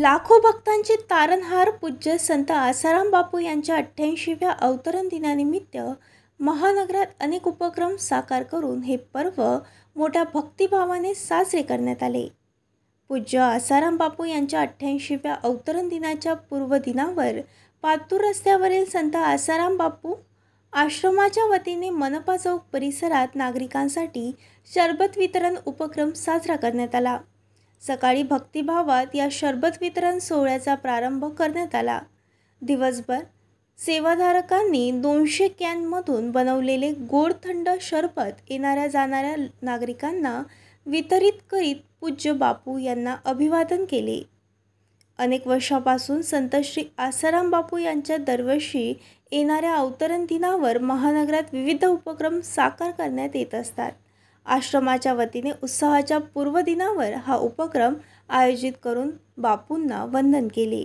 लाखो भक्तांचे तारणहार पूज्य संत आसाराम बापू यांच्या अठ्ठ्याऐंशीव्या अवतरण दिनानिमित्त महानगरात अनेक उपक्रम साकार करून हे पर्व मोठ्या भक्तिभावाने साजरे करण्यात आले पूज्य आसाराम बापू यांच्या अठ्ठ्याऐंशीव्या अवतरण दिनाच्या पूर्वदिनावर पातूर रस्त्यावरील संत आसाराम बापू आश्रमाच्या वतीने मनपा चौक परिसरात नागरिकांसाठी शरबत वितरण उपक्रम साजरा करण्यात आला सकाळी भक्तिभावात या शरबत वितरण सोहळ्याचा प्रारंभ करण्यात आला दिवसभर सेवाधारकांनी दोनशे कॅनमधून बनवलेले गोड थंड शरबत येणाऱ्या जाणाऱ्या नागरिकांना वितरित करीत पूज्य बापू यांना अभिवादन केले अनेक वर्षापासून संत श्री आसाराम बापू यांच्या दरवर्षी येणाऱ्या अवतरण दिनावर महानगरात विविध उपक्रम साकार करण्यात येत असतात आश्रमाच्या वतीने उत्साहाच्या पूर्वदिनावर हा उपक्रम आयोजित करून बापूंना वंदन केले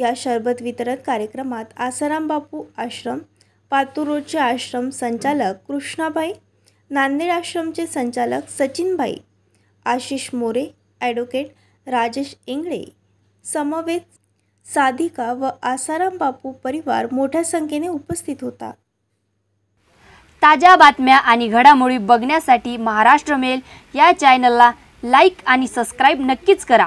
या शरबत वितरण कार्यक्रमात आसाराम बापू आश्रम पातुरोचे आश्रम संचालक कृष्णाबाई नांदेड आश्रमचे संचालक सचिनबाई आशिष मोरे ॲडव्होकेट राजेश इंगळे समवेत साधिका व आसाराम बापू परिवार मोठ्या संख्येने उपस्थित होता ताज्या बातम्या आणि घडामोडी बघण्यासाठी महाराष्ट्र मेल या चॅनलला लाईक आणि सबस्क्राईब नक्कीच करा